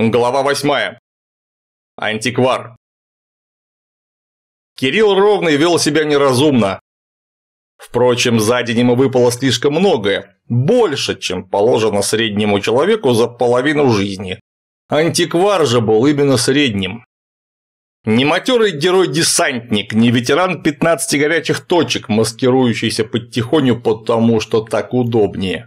Глава восьмая. Антиквар. Кирилл Ровный вел себя неразумно. Впрочем, за день ему выпало слишком многое, больше, чем положено среднему человеку за половину жизни. Антиквар же был именно средним. Не матерый герой-десантник, не ветеран 15 горячих точек, маскирующийся потихоню потому, что так удобнее.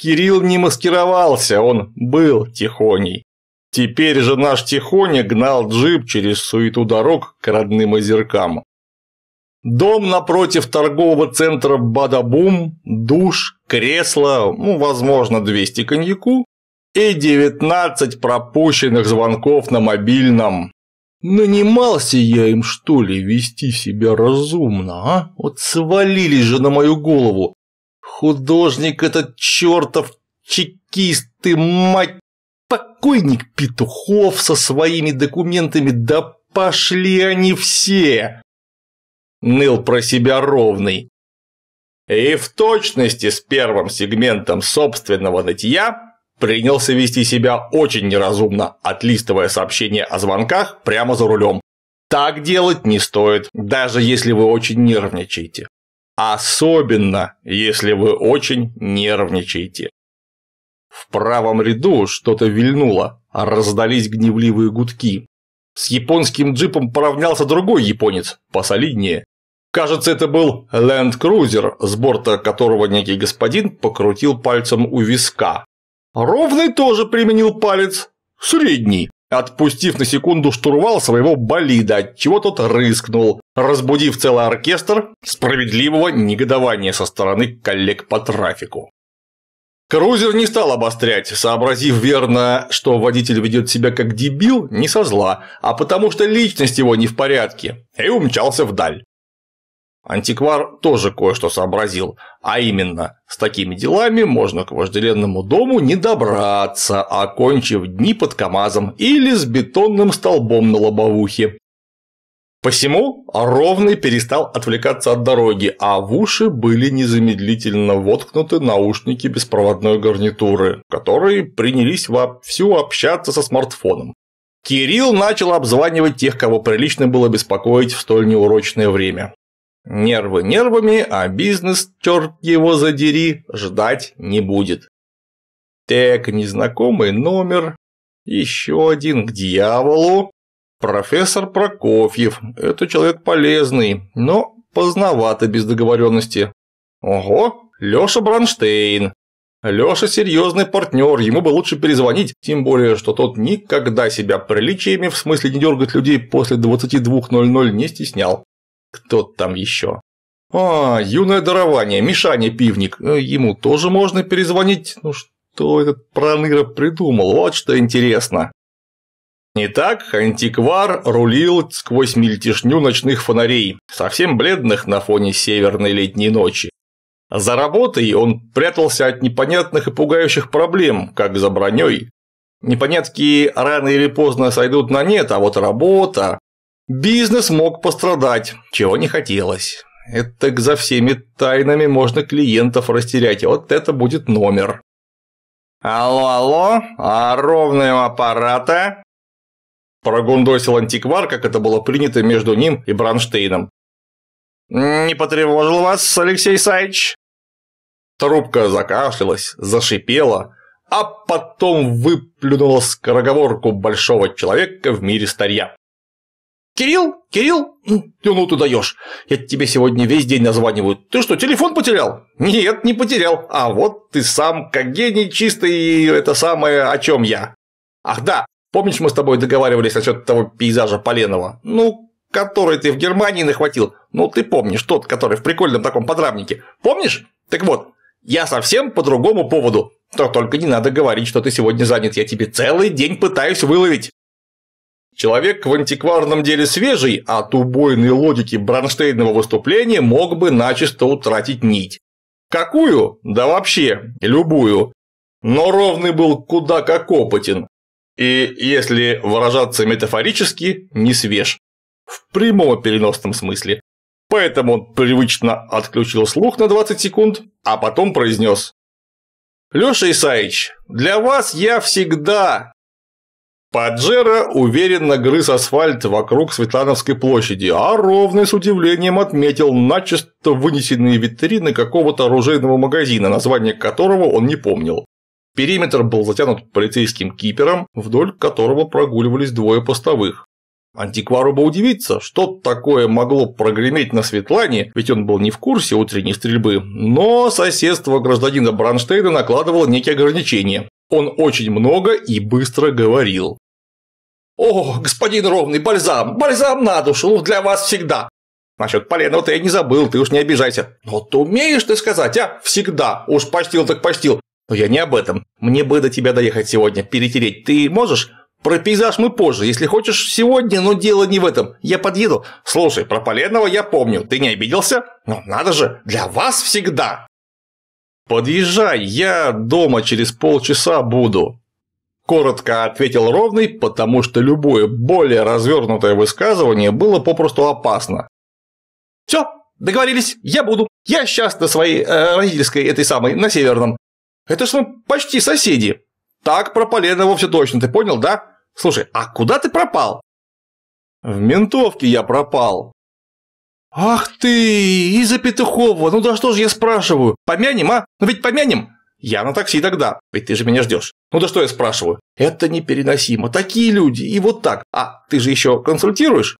Кирилл не маскировался, он был Тихоней. Теперь же наш Тихоня гнал джип через суету дорог к родным озеркам. Дом напротив торгового центра Бадабум, душ, кресло, ну, возможно, 200 коньяку и 19 пропущенных звонков на мобильном. Нанимался я им, что ли, вести себя разумно, а? Вот свалились же на мою голову. Художник этот чертов, чекист ты, мать! Покойник Петухов со своими документами, да пошли они все!» Ныл про себя ровный. И в точности с первым сегментом собственного нытья принялся вести себя очень неразумно, отлистывая сообщение о звонках прямо за рулем. Так делать не стоит, даже если вы очень нервничаете. Особенно, если вы очень нервничаете. В правом ряду что-то вильнуло, раздались гневливые гудки. С японским джипом поравнялся другой японец, посолиднее. Кажется, это был Land Cruiser, с борта которого некий господин покрутил пальцем у виска. Ровный тоже применил палец, средний отпустив на секунду штурвал своего болида, чего тот рыскнул, разбудив целый оркестр справедливого негодования со стороны коллег по трафику. Крузер не стал обострять, сообразив верно, что водитель ведет себя как дебил не со зла, а потому что личность его не в порядке, и умчался вдаль. Антиквар тоже кое-что сообразил, а именно, с такими делами можно к вожделенному дому не добраться, окончив дни под КАМАЗом или с бетонным столбом на лобовухе. Посему Ровный перестал отвлекаться от дороги, а в уши были незамедлительно воткнуты наушники беспроводной гарнитуры, которые принялись вовсю общаться со смартфоном. Кирилл начал обзванивать тех, кого прилично было беспокоить в столь неурочное время. Нервы нервами, а бизнес, черт его задери, ждать не будет. Так, незнакомый номер, еще один к дьяволу. Профессор Прокофьев, это человек полезный, но поздновато без договоренности. Ого, Лёша Бронштейн. Лёша серьезный партнер, ему бы лучше перезвонить, тем более, что тот никогда себя приличиями, в смысле не дергать людей после 22.00, не стеснял кто-то там еще. А, юное дарование, Мишаня Пивник, э, ему тоже можно перезвонить? Ну что этот проныра придумал, вот что интересно. Не так антиквар рулил сквозь мельтешню ночных фонарей, совсем бледных на фоне северной летней ночи. За работой он прятался от непонятных и пугающих проблем, как за броней. Непонятки рано или поздно сойдут на нет, а вот работа... Бизнес мог пострадать, чего не хотелось. Это за всеми тайнами можно клиентов растерять, вот это будет номер. Алло, алло, а ровного аппарата? Прогундосил антиквар, как это было принято между ним и Бранштейном. Не потревожил вас, Алексей Саич? Трубка закашлялась, зашипела, а потом выплюнула скороговорку большого человека в мире старья. Кирилл? Кирилл? ну ты даешь. Я тебе сегодня весь день названиваю. Ты что, телефон потерял? Нет, не потерял. А вот ты сам как гений чистый, и это самое, о чем я. Ах да, помнишь, мы с тобой договаривались насчет того пейзажа Поленова? Ну, который ты в Германии нахватил. Ну, ты помнишь, тот, который в прикольном таком подрамнике. Помнишь? Так вот, я совсем по другому поводу. То только не надо говорить, что ты сегодня занят. Я тебе целый день пытаюсь выловить. Человек в антикварном деле свежий, от а убойной логики бронштейного выступления мог бы начисто утратить нить. Какую? Да вообще, любую. Но ровный был куда как опытен. И, если выражаться метафорически, не свеж. В прямом переносном смысле. Поэтому он привычно отключил слух на 20 секунд, а потом произнес. «Лёша Исаевич, для вас я всегда Паджеро уверенно грыз асфальт вокруг Светлановской площади, а Ровный с удивлением отметил начисто вынесенные витрины какого-то оружейного магазина, название которого он не помнил. Периметр был затянут полицейским кипером, вдоль которого прогуливались двое постовых. Антиквару бы удивиться, что такое могло прогреметь на Светлане, ведь он был не в курсе утренней стрельбы, но соседство гражданина Бранштейна накладывало некие ограничения, он очень много и быстро говорил. «О, господин Ровный, бальзам! Бальзам на душу! Ну, для вас всегда! Насчет Поленова, то я не забыл, ты уж не обижайся. Но ты умеешь ты сказать, а? Всегда. Уж постил так постил. Но я не об этом. Мне бы до тебя доехать сегодня, перетереть. Ты можешь? Про пейзаж мы позже, если хочешь сегодня, но дело не в этом. Я подъеду. Слушай, про Поленова я помню. Ты не обиделся? Ну, надо же, для вас всегда. «Подъезжай, я дома через полчаса буду», – коротко ответил Ровный, потому что любое более развернутое высказывание было попросту опасно. «Все, договорились, я буду. Я сейчас на своей э, родительской этой самой, на Северном. Это ж мы почти соседи. Так про Поленова все точно, ты понял, да? Слушай, а куда ты пропал?» «В ментовке я пропал», «Ах ты! Из-за Петухова! Ну да что же я спрашиваю? Помянем, а? Ну ведь помянем!» «Я на такси тогда, ведь ты же меня ждешь. Ну да что я спрашиваю? Это непереносимо. Такие люди, и вот так. А ты же еще консультируешь?»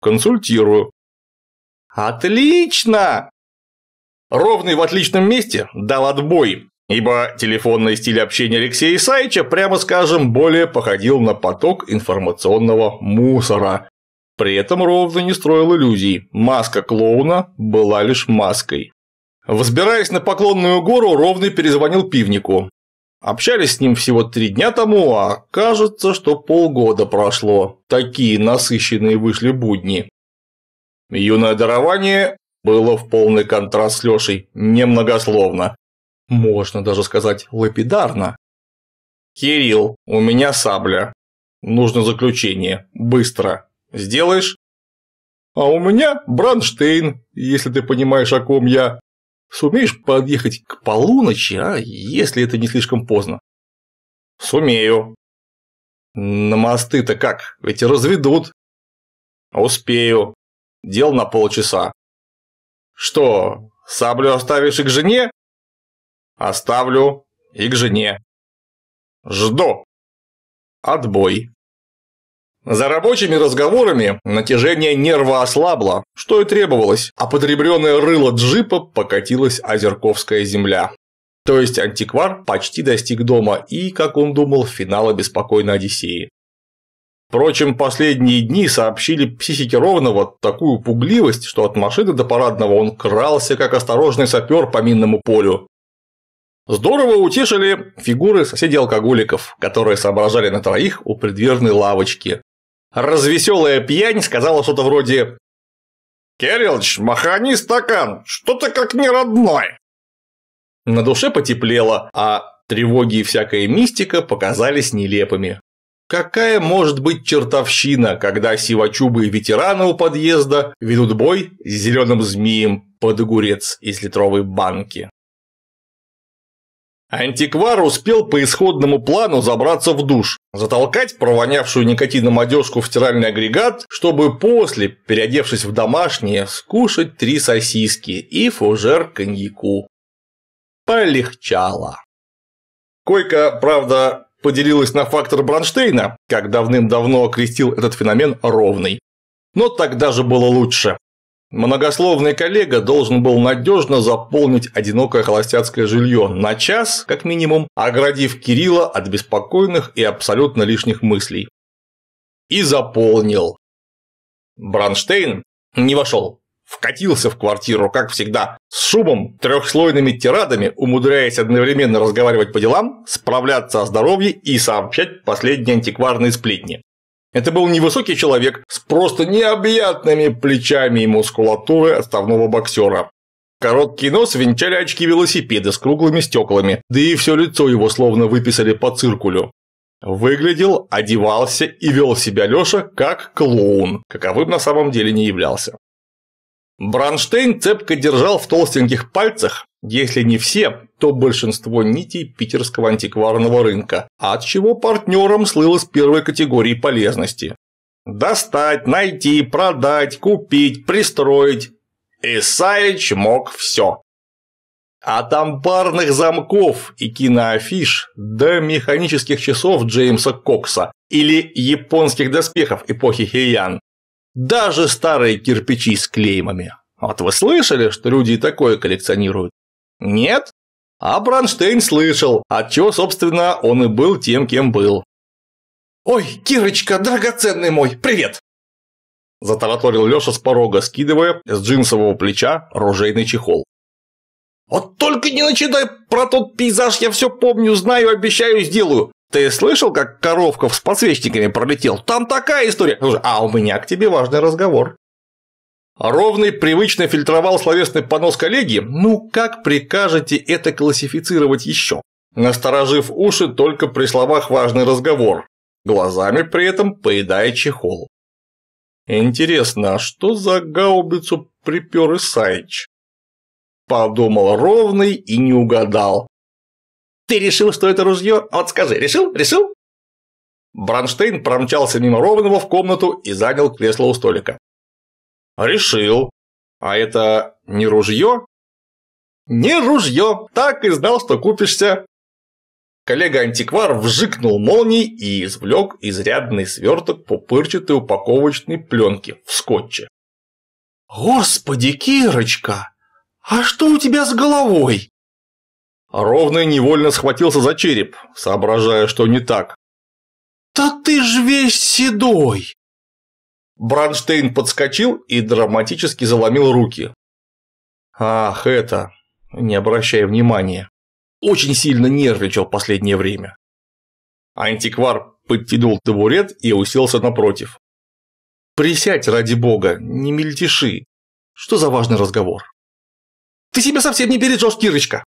«Консультирую». «Отлично!» Ровный в отличном месте дал отбой, ибо телефонный стиль общения Алексея Исаевича, прямо скажем, более походил на поток информационного мусора, при этом Ровно не строил иллюзий, маска клоуна была лишь маской. Взбираясь на поклонную гору, Ровный перезвонил пивнику. Общались с ним всего три дня тому, а кажется, что полгода прошло. Такие насыщенные вышли будни. Юное дарование было в полный контраст с Лешей, немногословно. Можно даже сказать лапидарно. «Кирилл, у меня сабля. Нужно заключение. Быстро. Сделаешь? А у меня Бранштейн, если ты понимаешь, о ком я. Сумеешь подъехать к полуночи, а, если это не слишком поздно? Сумею. На мосты-то как? Ведь разведут. Успею. Дел на полчаса. Что, саблю оставишь и к жене? Оставлю и к жене. Жду. Отбой. За рабочими разговорами натяжение нерва ослабло, что и требовалось, а потребленное рыло джипа покатилась озерковская земля. То есть антиквар почти достиг дома и, как он думал, финала беспокойной Одиссеи. Впрочем, последние дни сообщили психике Ровного такую пугливость, что от машины до парадного он крался, как осторожный сапер по минному полю. Здорово утешили фигуры соседей-алкоголиков, которые соображали на троих у придверной лавочки, развеселая пьянь сказала что-то вроде «Кириллыч, махани стакан, что ты как не родной!» На душе потеплело, а тревоги и всякая мистика показались нелепыми. Какая может быть чертовщина, когда сивачубы и ветераны у подъезда ведут бой с зеленым змеем под огурец из литровой банки? Антиквар успел по исходному плану забраться в душ, затолкать провонявшую никотином одежку в стиральный агрегат, чтобы после, переодевшись в домашнее, скушать три сосиски и фужер коньяку. Полегчало. Койка, правда, поделилась на фактор Бронштейна, как давным-давно окрестил этот феномен ровный. Но так даже было лучше. Многословный коллега должен был надежно заполнить одинокое холостяцкое жилье на час, как минимум, оградив Кирилла от беспокойных и абсолютно лишних мыслей. И заполнил. Бранштейн не вошел. Вкатился в квартиру, как всегда, с шумом, трехслойными тирадами, умудряясь одновременно разговаривать по делам, справляться о здоровье и сообщать последние антикварные сплетни. Это был невысокий человек с просто необъятными плечами и мускулатурой отставного боксера. Короткий нос венчали очки велосипеда с круглыми стеклами, да и все лицо его словно выписали по циркулю. Выглядел, одевался и вел себя Леша как клоун, каковым на самом деле не являлся. Бранштейн цепко держал в толстеньких пальцах если не все, то большинство нитей питерского антикварного рынка, от чего партнерам слыл из первой категории полезности. Достать, найти, продать, купить, пристроить. Исаич мог все. От амбарных замков и киноафиш до механических часов Джеймса Кокса или японских доспехов эпохи Хейян. Даже старые кирпичи с клеймами. Вот вы слышали, что люди такое коллекционируют? Нет? А Бранштейн слышал, отчего, собственно, он и был тем, кем был. «Ой, Кирочка, драгоценный мой, привет!» Затараторил Лёша с порога, скидывая с джинсового плеча ружейный чехол. «Вот только не начинай про тот пейзаж, я всё помню, знаю, обещаю, сделаю. Ты слышал, как Коровков с подсвечниками пролетел? Там такая история. А у меня к тебе важный разговор». Ровный привычно фильтровал словесный понос коллеги, ну как прикажете это классифицировать еще? Насторожив уши только при словах «важный разговор», глазами при этом поедая чехол. Интересно, а что за гаубицу припер Исаич? Подумал ровный и не угадал. Ты решил, что это ружье? Вот скажи, решил? Решил? Бронштейн промчался мимо Ровного в комнату и занял кресло у столика. Решил. А это не ружье? Не ружье. Так и знал, что купишься. Коллега-антиквар вжикнул молнией и извлек изрядный сверток пупырчатой упаковочной пленки в скотче. «Господи, Кирочка, а что у тебя с головой?» Ровно невольно схватился за череп, соображая, что не так. «Да ты ж весь седой! Бранштейн подскочил и драматически заломил руки. Ах, это... Не обращая внимания. Очень сильно нервничал последнее время. Антиквар подтянул табурет и уселся напротив. «Присядь, ради бога, не мельтеши. Что за важный разговор?» «Ты себя совсем не бережешь, Кирочка!»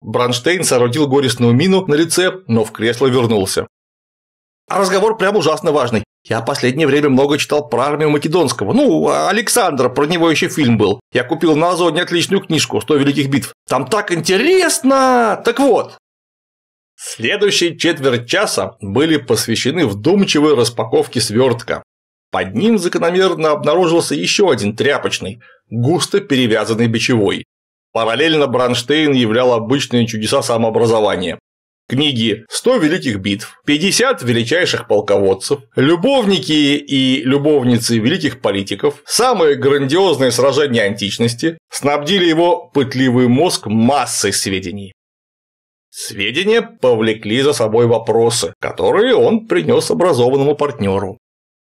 Бранштейн соорудил горестную мину на лице, но в кресло вернулся. «А разговор прям ужасно важный. Я последнее время много читал про армию Македонского. Ну, Александра, про него еще фильм был. Я купил на Озоне отличную книжку «100 великих битв». Там так интересно! Так вот, Следующие четверть часа были посвящены вдумчивой распаковке свертка. Под ним закономерно обнаружился еще один тряпочный, густо перевязанный бичевой. Параллельно Бронштейн являл обычные чудеса самообразования. Книги «100 великих битв», «50 величайших полководцев», «Любовники и любовницы великих политиков», «Самые грандиозные сражения античности» снабдили его пытливый мозг массой сведений. Сведения повлекли за собой вопросы, которые он принес образованному партнеру.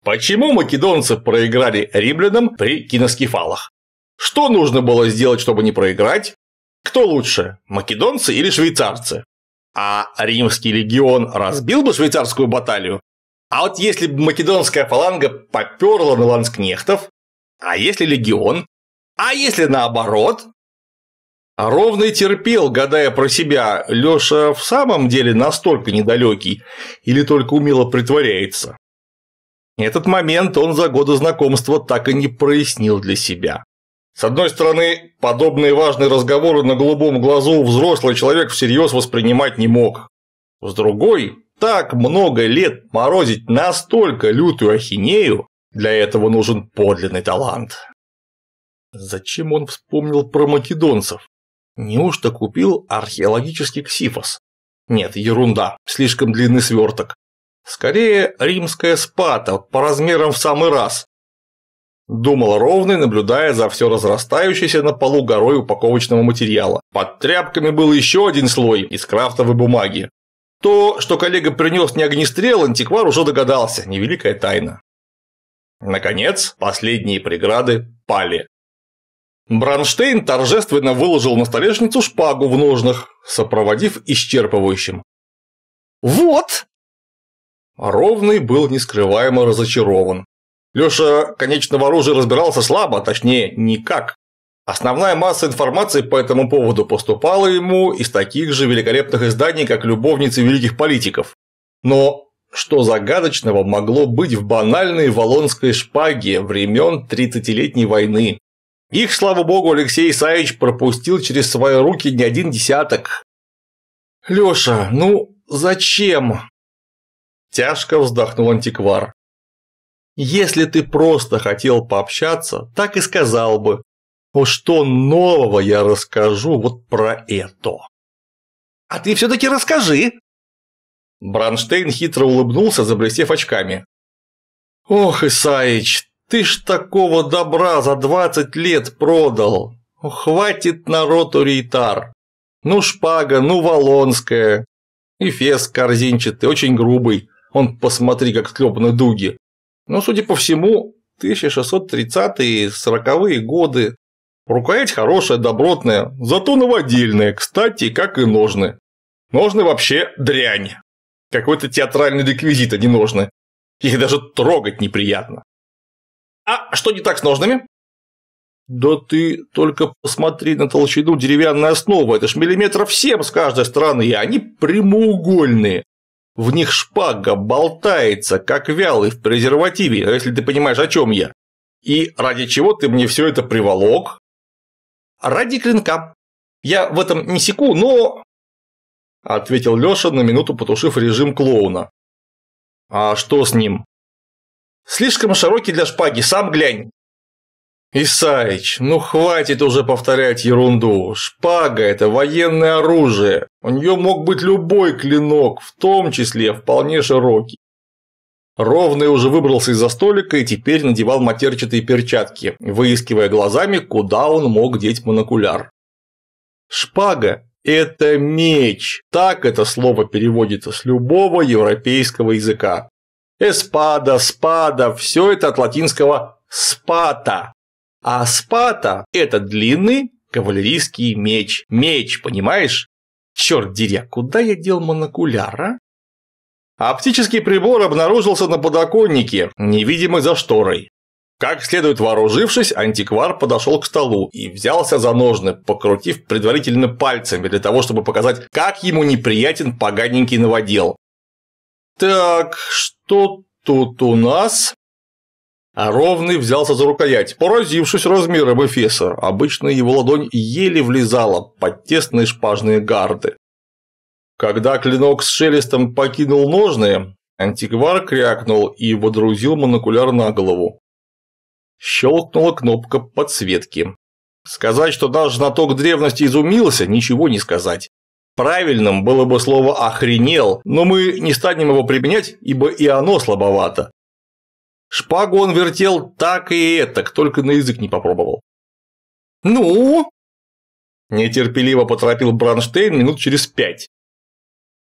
Почему македонцы проиграли римлянам при Киноскифалах? Что нужно было сделать, чтобы не проиграть? Кто лучше, македонцы или швейцарцы? а римский легион разбил бы швейцарскую баталию, а вот если бы македонская фаланга поперла на нехтов, а если легион, а если наоборот? Ровный терпел, гадая про себя, Лёша в самом деле настолько недалекий или только умело притворяется. Этот момент он за годы знакомства так и не прояснил для себя. С одной стороны, подобные важные разговоры на голубом глазу взрослый человек всерьез воспринимать не мог. С другой, так много лет морозить настолько лютую ахинею, для этого нужен подлинный талант. Зачем он вспомнил про македонцев? Неужто купил археологический ксифос? Нет, ерунда, слишком длинный сверток. Скорее, римская спата, по размерам в самый раз. Думал ровный, наблюдая за все разрастающейся на полу горой упаковочного материала. Под тряпками был еще один слой из крафтовой бумаги. То, что коллега принес не огнестрел, антиквар уже догадался, невеликая тайна. Наконец, последние преграды пали. Бранштейн торжественно выложил на столешницу шпагу в ножнах, сопроводив исчерпывающим. «Вот!» Ровный был нескрываемо разочарован. Лёша конечного оружия разбирался слабо, а точнее, никак. Основная масса информации по этому поводу поступала ему из таких же великолепных изданий, как «Любовницы великих политиков». Но что загадочного могло быть в банальной валонской шпаге времен 30-летней войны? Их, слава богу, Алексей Исаевич пропустил через свои руки не один десяток. «Лёша, ну зачем?» Тяжко вздохнул антиквар. Если ты просто хотел пообщаться, так и сказал бы. Вот что нового я расскажу вот про это. А ты все-таки расскажи. Бранштейн хитро улыбнулся, заблестев очками. Ох, Исаич, ты ж такого добра за двадцать лет продал. Хватит народу рейтар. Ну, шпага, ну, Волонская. И фес корзинчатый, очень грубый. Он посмотри, как склепаны дуги. Но, ну, судя по всему, 1630-е и 40-е годы. Рукоять хорошая, добротная, зато новодельная, кстати, как и ножны. Ножны вообще дрянь. Какой-то театральный реквизит, а ножны. Их даже трогать неприятно. А что не так с ножными? Да ты только посмотри на толщину деревянной основы, это ж миллиметров 7 с каждой стороны, и они прямоугольные. В них шпага болтается, как вялый в презервативе, а если ты понимаешь, о чем я. И ради чего ты мне все это приволок? Ради клинка. Я в этом не секу, но... Ответил Леша на минуту потушив режим клоуна. А что с ним? Слишком широкий для шпаги, сам глянь. «Исаич, ну хватит уже повторять ерунду. Шпага – это военное оружие. У нее мог быть любой клинок, в том числе вполне широкий. Ровный уже выбрался из-за столика и теперь надевал матерчатые перчатки, выискивая глазами, куда он мог деть монокуляр. «Шпага – это меч», так это слово переводится с любого европейского языка. «Эспада», «спада» – все это от латинского «спата», а спата – это длинный кавалерийский меч. Меч, понимаешь? Черт деря, а куда я дел монокуляра? Оптический прибор обнаружился на подоконнике, невидимый за шторой. Как следует вооружившись, антиквар подошел к столу и взялся за ножны, покрутив предварительно пальцами для того, чтобы показать, как ему неприятен поганенький новодел. «Так, что тут у нас?» А Ровный взялся за рукоять, поразившись размером Эфеса. Обычно его ладонь еле влезала под тесные шпажные гарды. Когда клинок с шелестом покинул ножные, антиквар крякнул и водрузил монокуляр на голову. Щелкнула кнопка подсветки. Сказать, что наш знаток древности изумился, ничего не сказать. Правильным было бы слово «охренел», но мы не станем его применять, ибо и оно слабовато. Шпагу он вертел так и этак, только на язык не попробовал. «Ну?» Нетерпеливо поторопил Бранштейн минут через пять.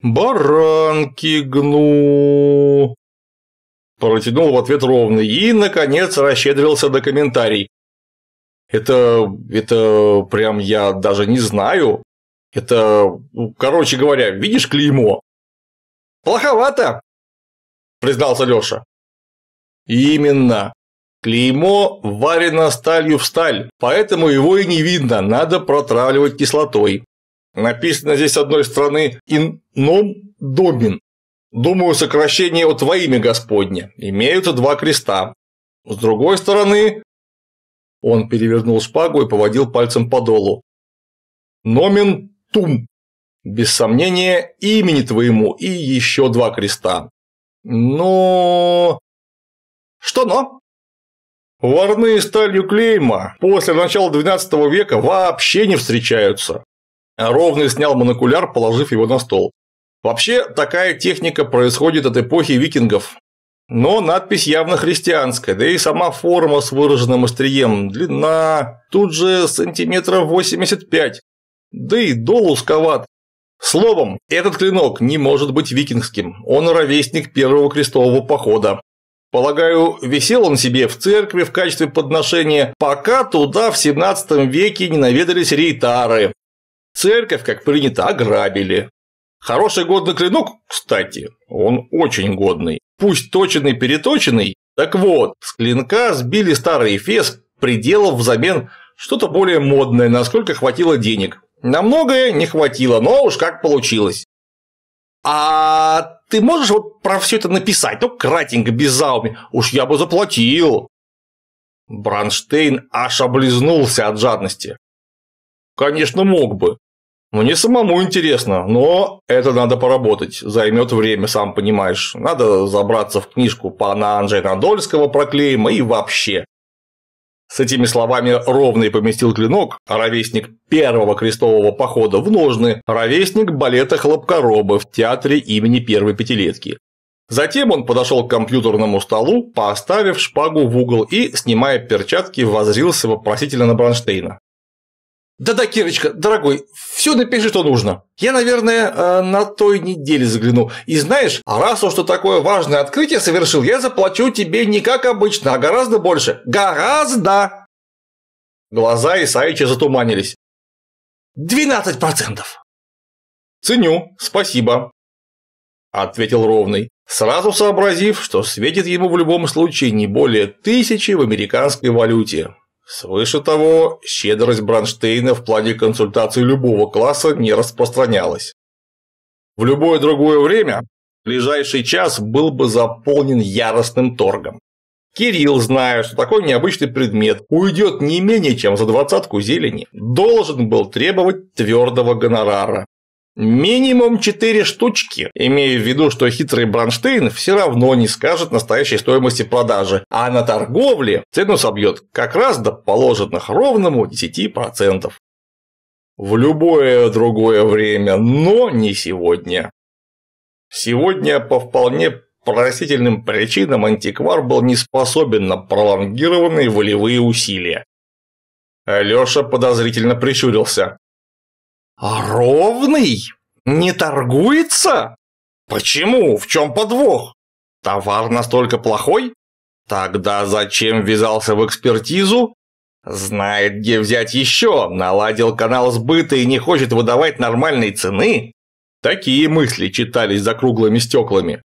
«Баранки гну!» Протянул в ответ ровно и, наконец, расщедрился до комментарий. «Это... это... прям я даже не знаю. Это... Ну, короче говоря, видишь клеймо?» «Плоховато!» признался Лёша. Именно. Клеймо варено сталью в сталь, поэтому его и не видно, надо протравливать кислотой. Написано здесь с одной стороны «инном домин». Думаю, сокращение от «во имя Господне». Имеются два креста. С другой стороны... Он перевернул шпагу и поводил пальцем по долу. Номин тум». Без сомнения, имени твоему и еще два креста. Но... Что но? Варные сталью клейма после начала XII века вообще не встречаются. Ровный снял монокуляр, положив его на стол. Вообще, такая техника происходит от эпохи викингов. Но надпись явно христианская, да и сама форма с выраженным острием, длина тут же сантиметров 85, да и дол узковат. Словом, этот клинок не может быть викингским, он ровесник первого крестового похода, Полагаю, висел он себе в церкви в качестве подношения, пока туда в 17 веке не наведались рейтары. Церковь, как принято, ограбили. Хороший годный клинок, кстати, он очень годный, пусть точенный-переточенный. Так вот, с клинка сбили старый эфес, приделав взамен что-то более модное, насколько хватило денег. На многое не хватило, но уж как получилось. А ты можешь вот про все это написать, ну, кратенько, без зауми? Уж я бы заплатил. Бранштейн аж облизнулся от жадности. Конечно, мог бы. Мне самому интересно, но это надо поработать. Займет время, сам понимаешь. Надо забраться в книжку по Анна Анжей Надольского про клейма и вообще. С этими словами ровный поместил клинок, а ровесник первого крестового похода в ножны, ровесник балета Хлопкороба в театре имени первой пятилетки. Затем он подошел к компьютерному столу, поставив шпагу в угол и, снимая перчатки, воззрился вопросительно на Бронштейна. Да-да, Кирочка, дорогой, все напиши, что нужно. Я, наверное, э, на той неделе загляну. И знаешь, а раз уж ты такое важное открытие совершил, я заплачу тебе не как обычно, а гораздо больше. Гораздо! Глаза Исаича затуманились. 12%. Ценю, спасибо. Ответил ровный, сразу сообразив, что светит ему в любом случае не более тысячи в американской валюте. Свыше того, щедрость Бранштейна в плане консультаций любого класса не распространялась. В любое другое время ближайший час был бы заполнен яростным торгом. Кирилл, зная, что такой необычный предмет уйдет не менее чем за двадцатку зелени, должен был требовать твердого гонорара, Минимум четыре штучки, имея в виду, что хитрый Бронштейн все равно не скажет настоящей стоимости продажи, а на торговле цену собьет как раз до положенных ровному 10%. В любое другое время, но не сегодня. Сегодня по вполне просительным причинам антиквар был не способен на пролонгированные волевые усилия. Лёша подозрительно прищурился. А ровный? Не торгуется? Почему? В чем подвох? Товар настолько плохой? Тогда зачем ввязался в экспертизу? Знает, где взять еще, наладил канал сбыта и не хочет выдавать нормальной цены? Такие мысли читались за круглыми стеклами.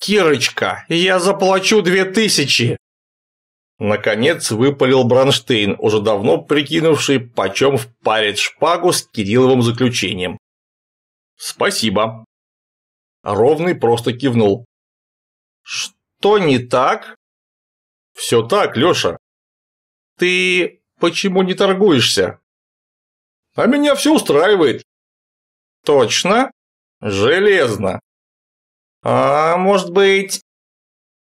«Кирочка, я заплачу две тысячи!» Наконец выпалил Бронштейн, уже давно прикинувший, почем впарит шпагу с Кирилловым заключением. «Спасибо». Ровный просто кивнул. «Что не так?» «Все так, Леша». «Ты почему не торгуешься?» «А меня все устраивает». «Точно? Железно». «А может быть...»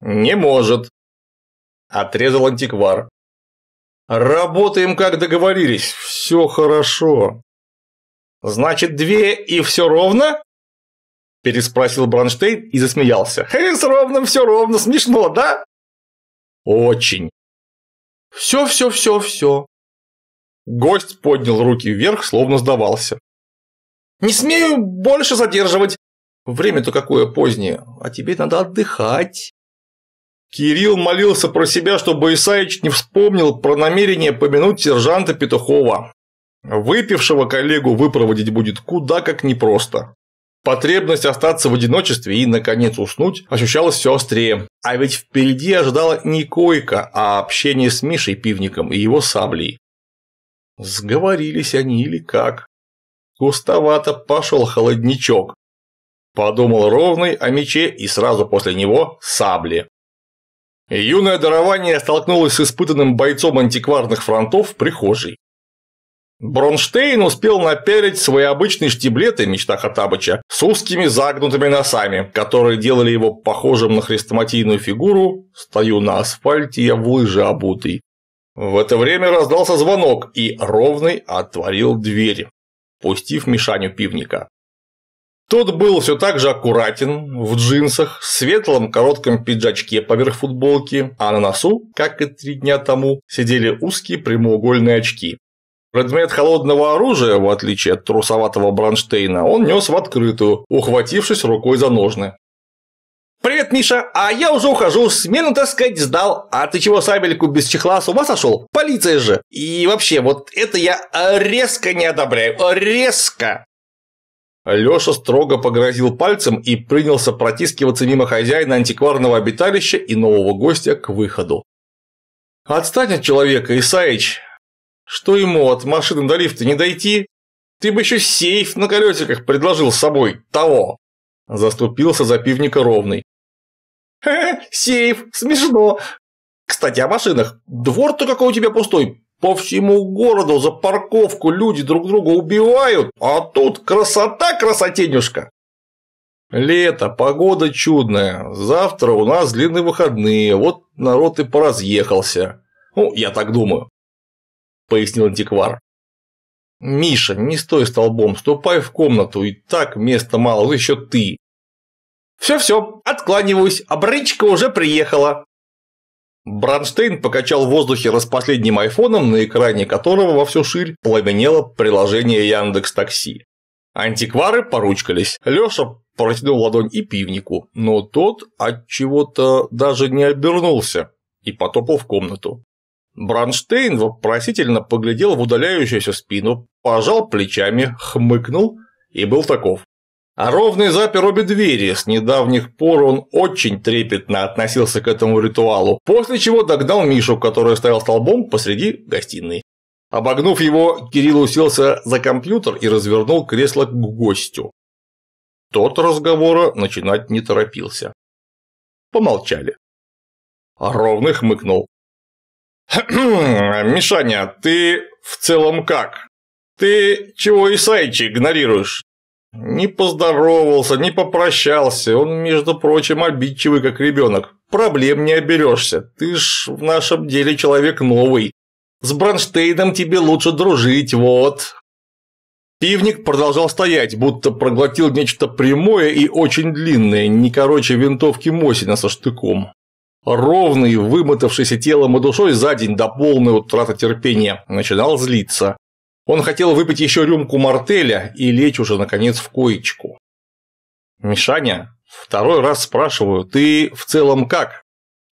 «Не может», Отрезал антиквар. Работаем, как договорились. Все хорошо. Значит, две и все ровно? Переспросил Бронштейн и засмеялся. Хе, с ровным все ровно. Смешно, да? Очень. Все, все, все, все. Гость поднял руки вверх, словно сдавался. Не смею больше задерживать. Время-то какое позднее, а тебе надо отдыхать. Кирилл молился про себя, чтобы Исаич не вспомнил про намерение помянуть сержанта Петухова. Выпившего коллегу выпроводить будет куда как непросто. Потребность остаться в одиночестве и, наконец, уснуть ощущалась все острее. А ведь впереди ожидала не койка, а общение с Мишей Пивником и его саблей. Сговорились они или как? Густовато пошел холодничок. Подумал ровный о мече и сразу после него сабли. Юное дарование столкнулось с испытанным бойцом антикварных фронтов в прихожей. Бронштейн успел напялить свои обычные штиблеты, мечта Хатабыча, с узкими загнутыми носами, которые делали его похожим на хрестоматийную фигуру «Стою на асфальте, я в лыжи обутый». В это время раздался звонок, и Ровный отворил дверь, пустив Мишаню Пивника. Тот был все так же аккуратен, в джинсах, в светлом коротком пиджачке поверх футболки, а на носу, как и три дня тому, сидели узкие прямоугольные очки. Предмет холодного оружия, в отличие от трусоватого Бронштейна, он нес в открытую, ухватившись рукой за ножны. «Привет, Миша! А я уже ухожу, смену, так сказать, сдал. А ты чего сабельку без чехла с ума сошел? Полиция же! И вообще, вот это я резко не одобряю, резко!» Лёша строго погрозил пальцем и принялся протискиваться мимо хозяина антикварного обиталища и нового гостя к выходу. «Отстань от человека, Исаич! Что ему, от машины до лифта не дойти? Ты бы ещё сейф на колёсиках предложил с собой того!» Заступился за пивника ровный. «Ха-ха, сейф, смешно! Кстати, о машинах. Двор-то какой у тебя пустой, по всему городу за парковку люди друг друга убивают, а тут красота, красотенюшка. Лето, погода чудная. Завтра у нас длинные выходные, вот народ и поразъехался. Ну, я так думаю, пояснил антиквар. Миша, не стой столбом, ступай в комнату, и так места мало, еще ты. Все-все, откланиваюсь, а брычка уже приехала, Бранштейн покачал в воздухе распоследним айфоном, на экране которого во всю ширь пламенело приложение Яндекс Такси. Антиквары поручкались. Лёша протянул ладонь и пивнику, но тот от чего-то даже не обернулся и потопал в комнату. Бранштейн вопросительно поглядел в удаляющуюся спину, пожал плечами, хмыкнул и был таков. А ровный запер обе двери, с недавних пор он очень трепетно относился к этому ритуалу, после чего догнал Мишу, который стоял столбом посреди гостиной. Обогнув его, Кирилл уселся за компьютер и развернул кресло к гостю. Тот разговора начинать не торопился. Помолчали. А Ровный хмыкнул. «Мишаня, ты в целом как? Ты чего Исаича игнорируешь? Не поздоровался, не попрощался. Он, между прочим, обидчивый, как ребенок. Проблем не оберешься. Ты ж в нашем деле человек новый. С Бронштейном тебе лучше дружить, вот. Пивник продолжал стоять, будто проглотил нечто прямое и очень длинное, не короче винтовки Мосина со штыком. Ровный, вымотавшийся телом и душой за день до полной утраты терпения, начинал злиться. Он хотел выпить еще рюмку мартеля и лечь уже, наконец, в коечку. «Мишаня, второй раз спрашиваю, ты в целом как?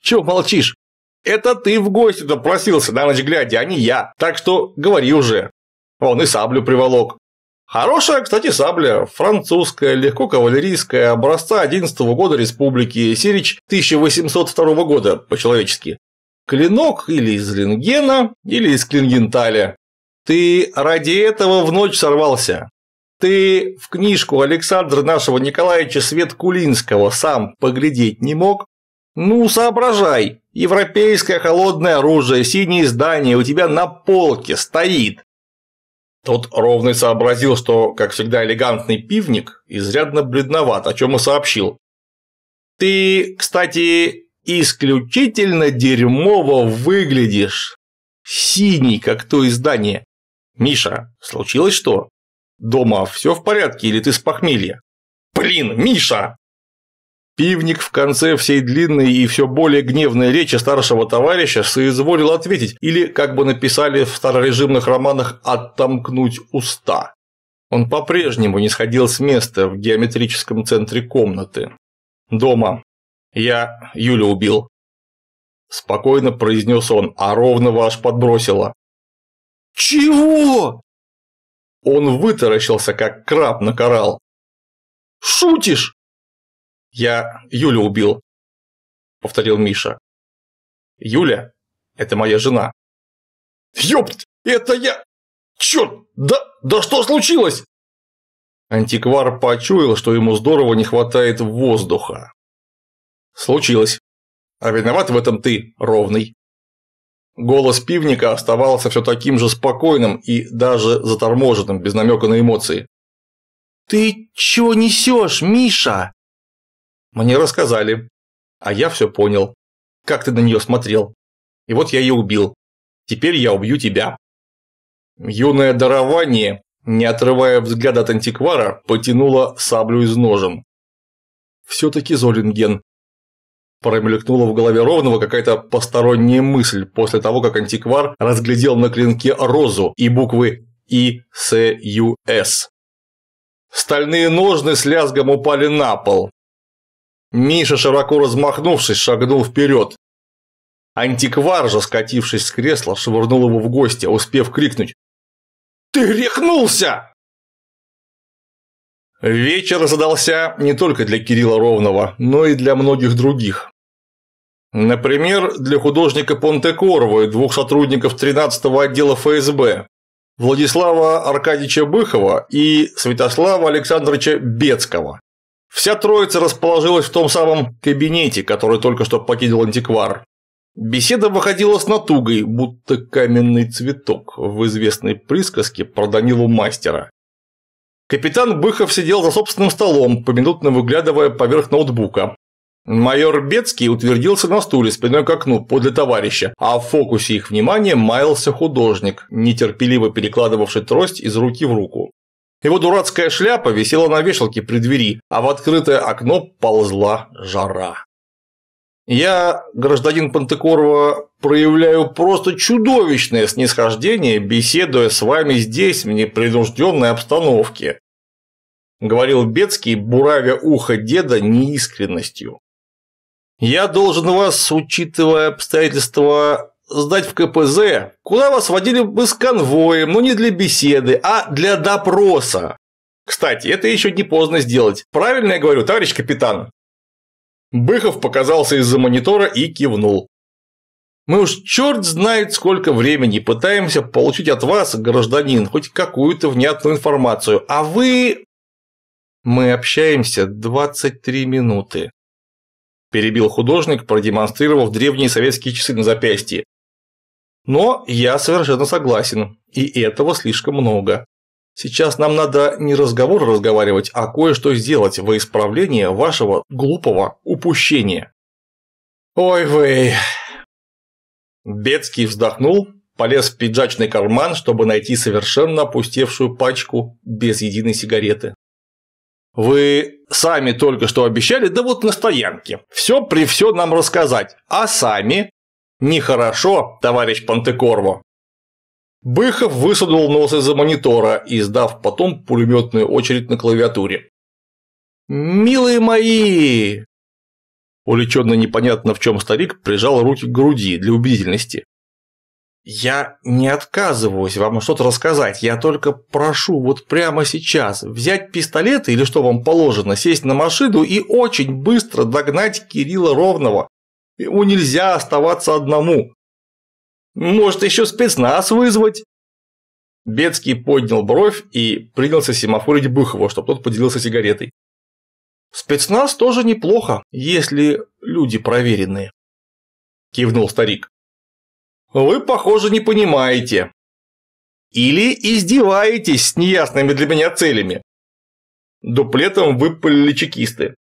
Чего молчишь? Это ты в гости допросился на ночь глядя, а не я, так что говори уже». Он и саблю приволок. Хорошая, кстати, сабля, французская, легко кавалерийская, образца 11 -го года республики, Сирич 1802 года, по-человечески. Клинок или из лингена, или из клингенталя. Ты ради этого в ночь сорвался. Ты в книжку Александра нашего Николаевича Свет Кулинского сам поглядеть не мог? Ну, соображай. Европейское холодное оружие, синее здание у тебя на полке стоит. Тот ровный сообразил, что, как всегда, элегантный пивник изрядно бледноват, о чем и сообщил. Ты, кстати, исключительно дерьмово выглядишь. Синий, как то издание. «Миша, случилось что? Дома все в порядке или ты с похмелья?» «Блин, Миша!» Пивник в конце всей длинной и все более гневной речи старшего товарища соизволил ответить или, как бы написали в старорежимных романах, «оттомкнуть уста». Он по-прежнему не сходил с места в геометрическом центре комнаты. «Дома. Я Юлю убил», – спокойно произнес он, а ровно ваш подбросило. «Чего?» Он вытаращился, как краб на коралл. «Шутишь?» «Я Юлю убил», – повторил Миша. «Юля – это моя жена». «Ёпт, это я! Чёрт, да, да что случилось?» Антиквар почуял, что ему здорово не хватает воздуха. «Случилось. А виноват в этом ты, ровный». Голос пивника оставался все таким же спокойным и даже заторможенным, без намека на эмоции. «Ты чего несешь, Миша?» «Мне рассказали, а я все понял. Как ты на нее смотрел? И вот я ее убил. Теперь я убью тебя». Юное дарование, не отрывая взгляда от антиквара, потянуло саблю из ножен. «Все-таки Золинген, Промелькнула в голове Ровного какая-то посторонняя мысль после того, как антиквар разглядел на клинке розу и буквы И, С, Ю, С. Стальные ножны с лязгом упали на пол. Миша, широко размахнувшись, шагнул вперед. Антиквар же, скатившись с кресла, швырнул его в гости, успев крикнуть «Ты рехнулся!» Вечер задался не только для Кирилла Ровного, но и для многих других. Например, для художника Понте Корво и двух сотрудников 13-го отдела ФСБ Владислава Аркадьевича Быхова и Святослава Александровича Бецкого. Вся троица расположилась в том самом кабинете, который только что покинул антиквар. Беседа выходила с натугой, будто каменный цветок в известной присказке про Данилу Мастера. Капитан Быхов сидел за собственным столом, поминутно выглядывая поверх ноутбука. Майор Бецкий утвердился на стуле спиной к окну подле товарища, а в фокусе их внимания маялся художник, нетерпеливо перекладывавший трость из руки в руку. Его дурацкая шляпа висела на вешалке при двери, а в открытое окно ползла жара. Я, гражданин Пантекорова, проявляю просто чудовищное снисхождение, беседуя с вами здесь в непринужденной обстановке», — говорил Бецкий, буравя ухо деда неискренностью. Я должен вас, учитывая обстоятельства, сдать в КПЗ, куда вас водили бы с конвоем, но не для беседы, а для допроса. Кстати, это еще не поздно сделать. Правильно я говорю, товарищ капитан?» Быхов показался из-за монитора и кивнул. «Мы уж черт знает сколько времени пытаемся получить от вас, гражданин, хоть какую-то внятную информацию, а вы...» «Мы общаемся 23 минуты», перебил художник, продемонстрировав древние советские часы на запястье. Но я совершенно согласен, и этого слишком много. Сейчас нам надо не разговор разговаривать, а кое-что сделать во исправление вашего глупого упущения. Ой, вы! Бецкий вздохнул, полез в пиджачный карман, чтобы найти совершенно опустевшую пачку без единой сигареты. Вы сами только что обещали, да вот на стоянке. Все при все нам рассказать. А сами? Нехорошо, товарищ Пантекорво. Быхов высунул нос из-за монитора, издав потом пулеметную очередь на клавиатуре. «Милые мои!» Увлеченно непонятно в чем старик прижал руки к груди для убедительности. Я не отказываюсь вам что-то рассказать, я только прошу вот прямо сейчас взять пистолет или что вам положено, сесть на машину и очень быстро догнать Кирилла Ровного. Ему нельзя оставаться одному. Может, еще спецназ вызвать? Бецкий поднял бровь и принялся семафорить Быхова, чтобы тот поделился сигаретой. Спецназ тоже неплохо, если люди проверенные. Кивнул старик. Вы, похоже, не понимаете. Или издеваетесь с неясными для меня целями. Дуплетом выпалили чекисты.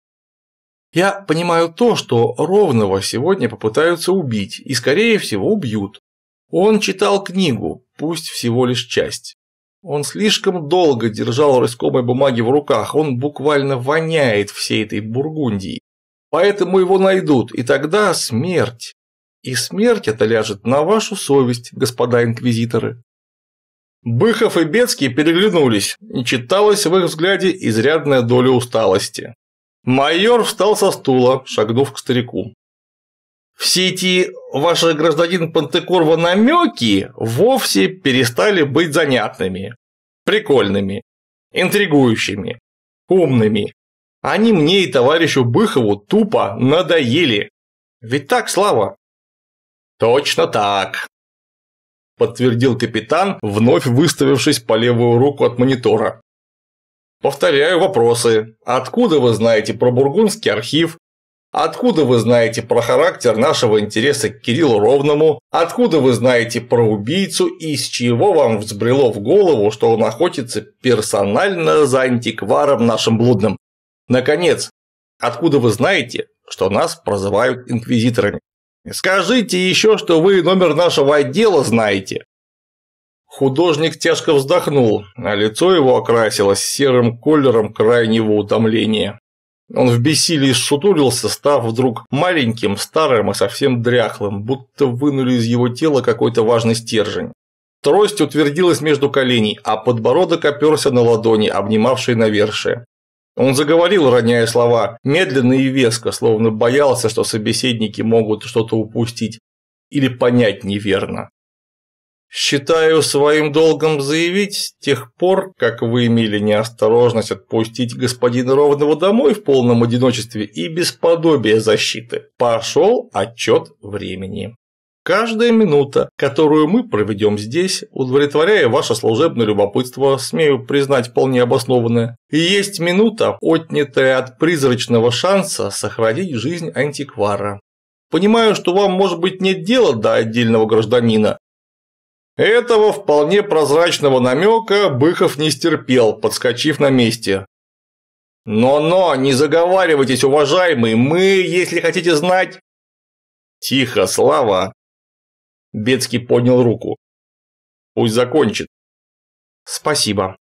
Я понимаю то, что Ровного сегодня попытаются убить и, скорее всего, убьют. Он читал книгу, пусть всего лишь часть. Он слишком долго держал рыскомой бумаги в руках, он буквально воняет всей этой Бургундией. Поэтому его найдут, и тогда смерть. И смерть это ляжет на вашу совесть, господа инквизиторы. Быхов и Бецкий переглянулись, и читалось в их взгляде изрядная доля усталости. Майор встал со стула, шагнув к старику. Все эти ваши гражданин Пантекорва намеки вовсе перестали быть занятными, прикольными, интригующими, умными. Они мне и товарищу Быхову тупо надоели. Ведь так, Слава, «Точно так», – подтвердил капитан, вновь выставившись по левую руку от монитора. «Повторяю вопросы. Откуда вы знаете про Бургундский архив? Откуда вы знаете про характер нашего интереса к Кириллу Ровному? Откуда вы знаете про убийцу и с чего вам взбрело в голову, что он охотится персонально за антикваром нашим блудным? Наконец, откуда вы знаете, что нас прозывают инквизиторами? Скажите еще, что вы номер нашего отдела знаете». Художник тяжко вздохнул, а лицо его окрасилось серым колером крайнего утомления. Он в бессилии сутулился, став вдруг маленьким, старым и совсем дряхлым, будто вынули из его тела какой-то важный стержень. Трость утвердилась между коленей, а подбородок оперся на ладони, обнимавшей навершие. Он заговорил, роняя слова, медленно и веско, словно боялся, что собеседники могут что-то упустить или понять неверно. «Считаю своим долгом заявить, с тех пор, как вы имели неосторожность отпустить господина Ровного домой в полном одиночестве и без подобия защиты, пошел отчет времени». Каждая минута, которую мы проведем здесь, удовлетворяя ваше служебное любопытство, смею признать вполне обоснованное, и есть минута, отнятая от призрачного шанса сохранить жизнь антиквара. Понимаю, что вам, может быть, нет дела до отдельного гражданина, этого вполне прозрачного намека Быхов не стерпел, подскочив на месте. «Но-но, не заговаривайтесь, уважаемый, мы, если хотите знать...» «Тихо, Слава!» Бецкий поднял руку. «Пусть закончит». «Спасибо.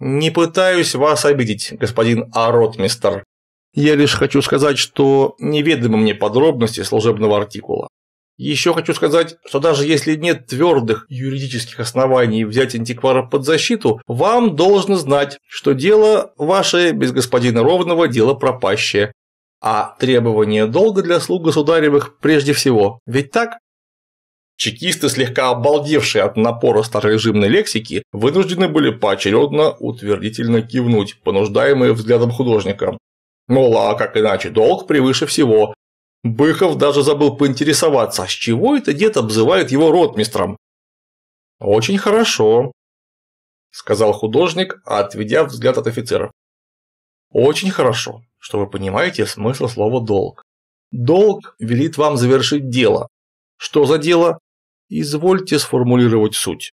Не пытаюсь вас обидеть, господин Аротмистер. Я лишь хочу сказать, что неведомы мне подробности служебного артикула. Еще хочу сказать, что даже если нет твердых юридических оснований взять антиквара под защиту, вам должно знать, что дело ваше без господина Ровного – дело пропащее. А требование долга для слуг государевых прежде всего. Ведь так? Чекисты, слегка обалдевшие от напора старорежимной лексики, вынуждены были поочередно утвердительно кивнуть, понуждаемые взглядом художника. Ну а как иначе, долг превыше всего. Быхов даже забыл поинтересоваться, с чего это дед обзывает его ротмистром. «Очень хорошо», – сказал художник, отведя взгляд от офицера. «Очень хорошо, что вы понимаете смысл слова «долг». Долг велит вам завершить дело. Что за дело? Извольте сформулировать суть.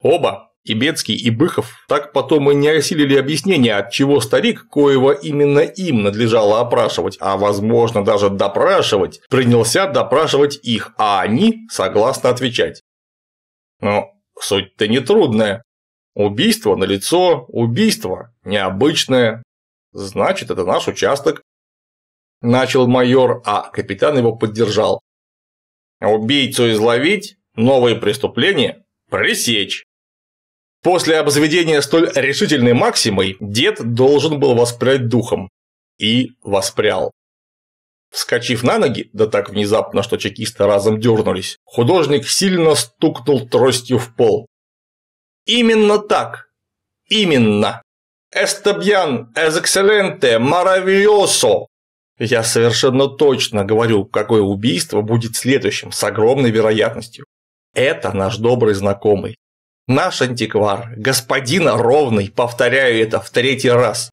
Оба, и Бецкий, и Быхов, так потом и не осилили объяснение, от чего старик, коего именно им надлежало опрашивать, а возможно даже допрашивать, принялся допрашивать их, а они согласно отвечать. Но суть-то нетрудная. Убийство на лицо, убийство необычное. Значит, это наш участок. Начал майор, а капитан его поддержал. Убийцу изловить, новые преступления пресечь. После обзведения столь решительной максимой дед должен был воспрять духом. И воспрял. Вскочив на ноги, да так внезапно, что чекисты разом дернулись, художник сильно стукнул тростью в пол. «Именно так! Именно! Эстебьян, эз экселенте, маравиосо! Я совершенно точно говорю, какое убийство будет следующим с огромной вероятностью. Это наш добрый знакомый. Наш антиквар, господина Ровный, повторяю это в третий раз.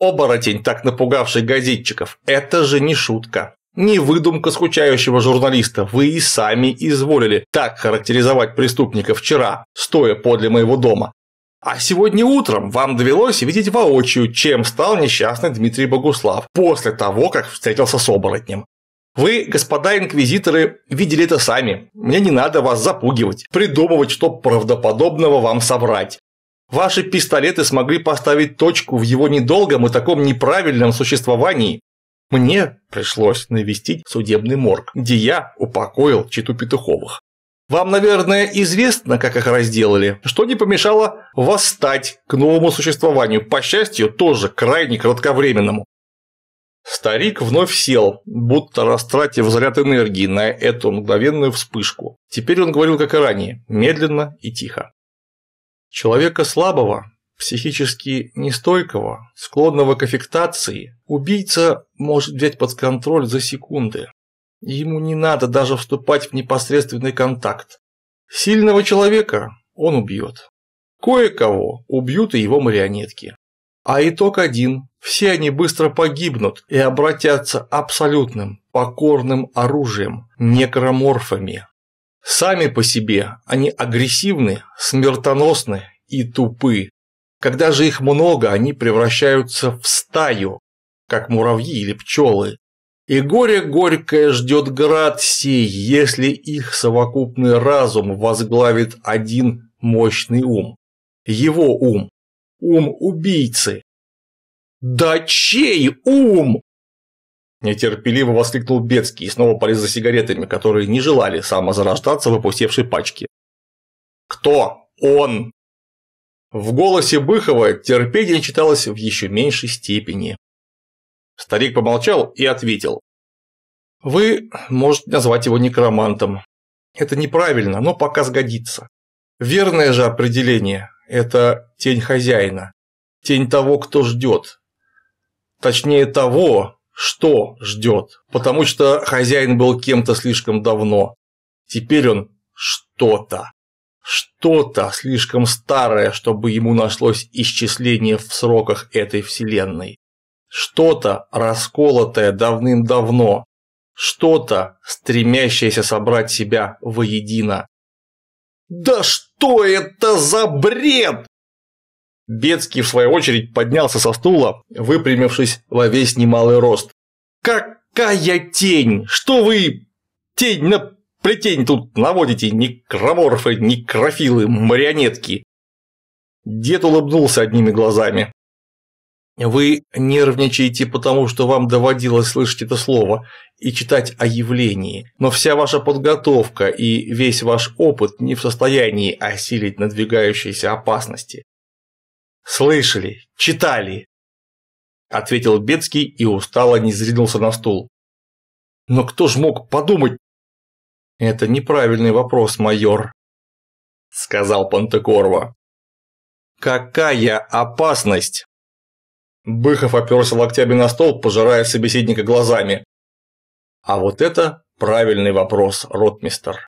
Оборотень, так напугавший газетчиков, это же не шутка. Не выдумка скучающего журналиста, вы и сами изволили так характеризовать преступника вчера, стоя подле моего дома. А сегодня утром вам довелось видеть воочию, чем стал несчастный Дмитрий Богуслав после того, как встретился с оборотнем. Вы, господа инквизиторы, видели это сами. Мне не надо вас запугивать, придумывать, что правдоподобного вам соврать. Ваши пистолеты смогли поставить точку в его недолгом и таком неправильном существовании. Мне пришлось навестить судебный морг, где я упокоил читу Петуховых. Вам, наверное, известно, как их разделали, что не помешало восстать к новому существованию, по счастью, тоже крайне кратковременному. Старик вновь сел, будто растратив заряд энергии на эту мгновенную вспышку. Теперь он говорил, как и ранее, медленно и тихо. Человека слабого, психически нестойкого, склонного к аффектации, убийца может взять под контроль за секунды. Ему не надо даже вступать в непосредственный контакт. Сильного человека он убьет. Кое-кого убьют и его марионетки. А итог один – все они быстро погибнут и обратятся абсолютным, покорным оружием, некроморфами. Сами по себе они агрессивны, смертоносны и тупы. Когда же их много, они превращаются в стаю, как муравьи или пчелы, и горе горькое ждет град сей, если их совокупный разум возглавит один мощный ум. Его ум. Ум убийцы. «Да чей ум?» Нетерпеливо воскликнул Бецкий и снова полез за сигаретами, которые не желали самозарождаться в опустевшей пачке. «Кто он?» В голосе Быхова терпение читалось в еще меньшей степени. Старик помолчал и ответил. Вы можете назвать его некромантом. Это неправильно, но пока сгодится. Верное же определение – это тень хозяина, тень того, кто ждет. Точнее того, что ждет, потому что хозяин был кем-то слишком давно. Теперь он что-то. Что-то слишком старое, чтобы ему нашлось исчисление в сроках этой вселенной. Что-то расколотое давным-давно. Что-то, стремящееся собрать себя воедино. «Да что это за бред?» Бецкий, в свою очередь, поднялся со стула, выпрямившись во весь немалый рост. «Какая тень! Что вы тень на плетень тут наводите? Некроморфы, некрофилы, марионетки!» Дед улыбнулся одними глазами. Вы нервничаете, потому что вам доводилось слышать это слово и читать о явлении, но вся ваша подготовка и весь ваш опыт не в состоянии осилить надвигающиеся опасности. «Слышали, читали», – ответил Бецкий и устало не зринулся на стул. «Но кто ж мог подумать?» «Это неправильный вопрос, майор», – сказал Пантекорва. «Какая опасность?» Быхов оперся локтями на стол, пожирая собеседника глазами. А вот это правильный вопрос, ротмистер.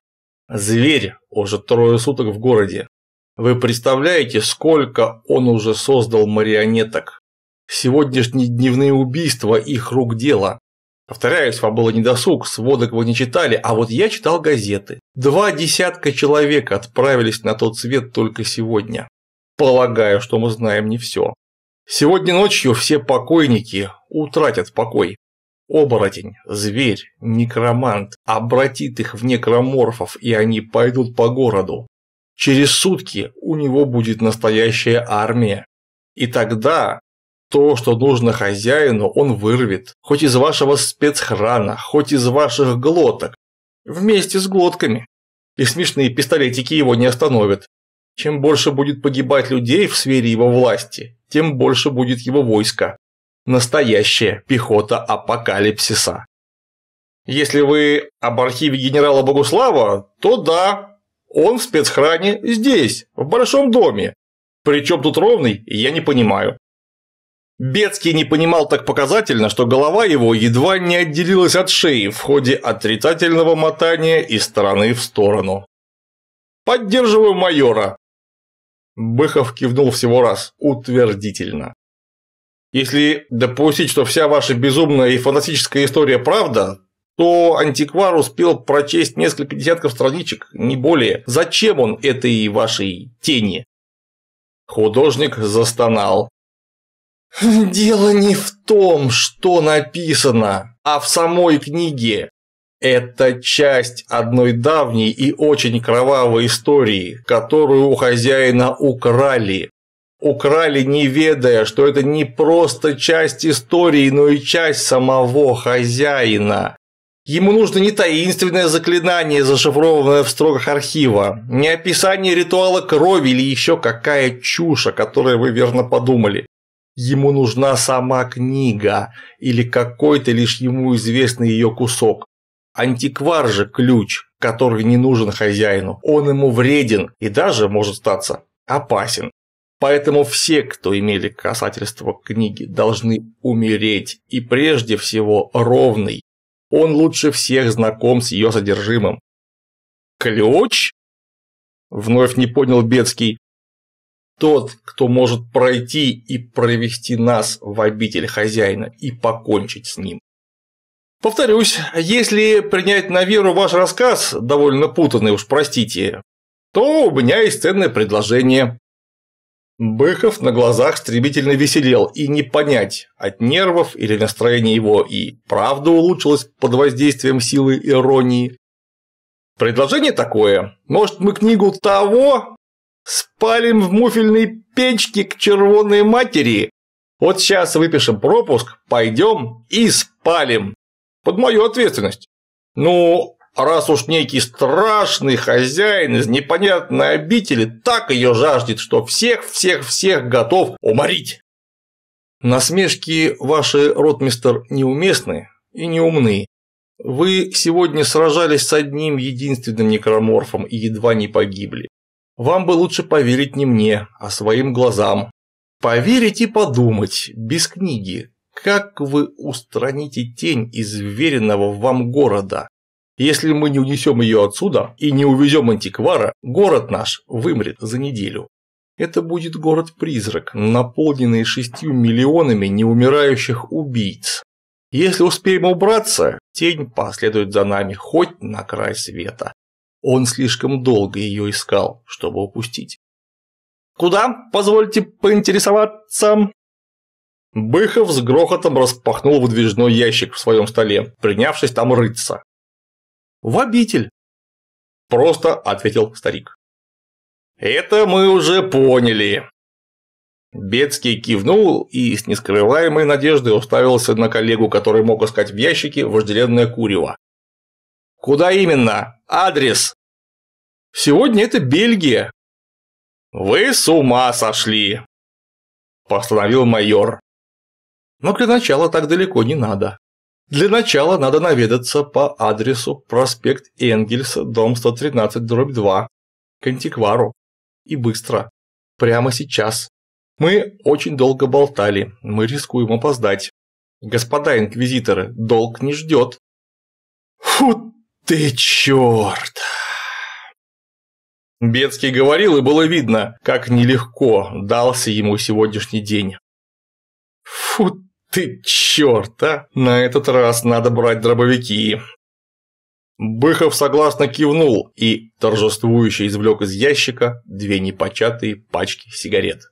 Зверь уже трое суток в городе. Вы представляете, сколько он уже создал марионеток? Сегодняшние дневные убийства – их рук дело. Повторяюсь, вам было недосуг, сводок вы не читали, а вот я читал газеты. Два десятка человек отправились на тот свет только сегодня. Полагаю, что мы знаем не все. Сегодня ночью все покойники утратят покой. Оборотень, зверь, некромант обратит их в некроморфов, и они пойдут по городу. Через сутки у него будет настоящая армия. И тогда то, что нужно хозяину, он вырвет, хоть из вашего спецхрана, хоть из ваших глоток, вместе с глотками. И смешные пистолетики его не остановят. Чем больше будет погибать людей в сфере его власти, тем больше будет его войско. Настоящая пехота апокалипсиса. Если вы об архиве генерала Богуслава, то да, он в спецхране здесь, в большом доме. Причем тут ровный, я не понимаю. Бецкий не понимал так показательно, что голова его едва не отделилась от шеи в ходе отрицательного мотания из стороны в сторону. «Поддерживаю майора», Быхов кивнул всего раз, утвердительно. Если допустить, что вся ваша безумная и фантастическая история правда, то антиквар успел прочесть несколько десятков страничек, не более. Зачем он этой вашей тени? Художник застонал. «Дело не в том, что написано, а в самой книге. Это часть одной давней и очень кровавой истории, которую у хозяина украли. Украли, не ведая, что это не просто часть истории, но и часть самого хозяина. Ему нужно не таинственное заклинание, зашифрованное в строгах архива, не описание ритуала крови или еще какая чушь, о которой вы верно подумали. Ему нужна сама книга или какой-то лишь ему известный ее кусок. Антиквар же ключ, который не нужен хозяину. Он ему вреден и даже, может статься, опасен. Поэтому все, кто имели касательство к книге, должны умереть, и прежде всего ровный. Он лучше всех знаком с ее содержимым. «Ключ?» – вновь не понял Бецкий. «Тот, кто может пройти и провести нас в обитель хозяина и покончить с ним». Повторюсь, если принять на веру ваш рассказ, довольно путанный, уж простите, то у меня есть ценное предложение. Быков на глазах стремительно веселел, и не понять, от нервов или настроения его и правда улучшилось под воздействием силы иронии. Предложение такое. Может, мы книгу того спалим в муфельной печке к червоной матери? Вот сейчас выпишем пропуск, пойдем и спалим под мою ответственность. Ну, раз уж некий страшный хозяин из непонятной обители так ее жаждет, что всех-всех-всех готов уморить. Насмешки ваши, ротмистер, неуместны и неумны. Вы сегодня сражались с одним единственным некроморфом и едва не погибли. Вам бы лучше поверить не мне, а своим глазам. Поверить и подумать, без книги, как вы устраните тень из веренного вам города? Если мы не унесем ее отсюда и не увезем антиквара, город наш вымрет за неделю. Это будет город-призрак, наполненный шестью миллионами неумирающих убийц. Если успеем убраться, тень последует за нами хоть на край света. Он слишком долго ее искал, чтобы упустить. «Куда, позвольте поинтересоваться?» Быхов с грохотом распахнул выдвижной ящик в своем столе, принявшись там рыться. «В обитель!» – просто ответил старик. «Это мы уже поняли!» Бецкий кивнул и с нескрываемой надеждой уставился на коллегу, который мог искать в ящике вожделенное курево. «Куда именно? Адрес?» «Сегодня это Бельгия». «Вы с ума сошли!» – постановил майор. Но для начала так далеко не надо. Для начала надо наведаться по адресу проспект Энгельса, дом 113-2, к антиквару. И быстро. Прямо сейчас. Мы очень долго болтали, мы рискуем опоздать. Господа инквизиторы, долг не ждет. Фу ты черт! Бецкий говорил, и было видно, как нелегко дался ему сегодняшний день. Фу ты черт, а? На этот раз надо брать дробовики. Быхов согласно кивнул и торжествующе извлек из ящика две непочатые пачки сигарет.